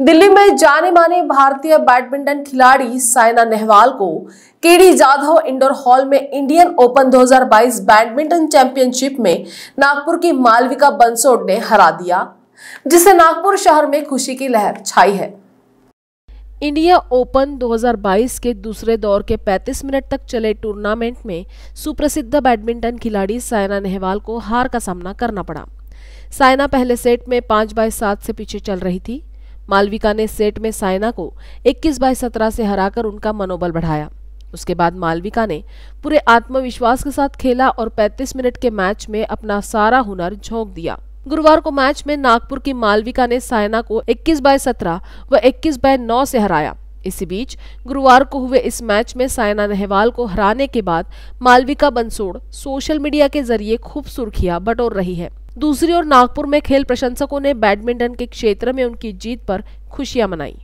दिल्ली में जाने माने भारतीय बैडमिंटन खिलाड़ी साइना नेहवाल को केडी जाधव इंडोर हॉल में इंडियन ओपन 2022 बैडमिंटन चैंपियनशिप में नागपुर की मालविका बंसोड ने हरा दिया जिससे नागपुर शहर में खुशी की लहर छाई है इंडिया ओपन 2022 के दूसरे दौर के 35 मिनट तक चले टूर्नामेंट में सुप्रसिद्ध बैडमिंटन खिलाड़ी साइना नेहवाल को हार का सामना करना पड़ा साइना पहले सेट में पांच बाय सात से पीछे चल रही थी मालविका ने सेट में साइना को 21 बाय 17 से हराकर उनका मनोबल बढ़ाया उसके बाद मालविका ने पूरे आत्मविश्वास के साथ खेला और 35 मिनट के मैच में अपना सारा हुनर झोंक दिया गुरुवार को मैच में नागपुर की मालविका ने साइना को 21 बाय 17 व 21 बाय 9 से हराया इसी बीच गुरुवार को हुए इस मैच में साइना नेहवाल को हराने के बाद मालविका बंसोड़ सोशल मीडिया के जरिए खूब सुर्खियां बटोर रही है दूसरी ओर नागपुर में खेल प्रशंसकों ने बैडमिंटन के क्षेत्र में उनकी जीत पर खुशियां मनाई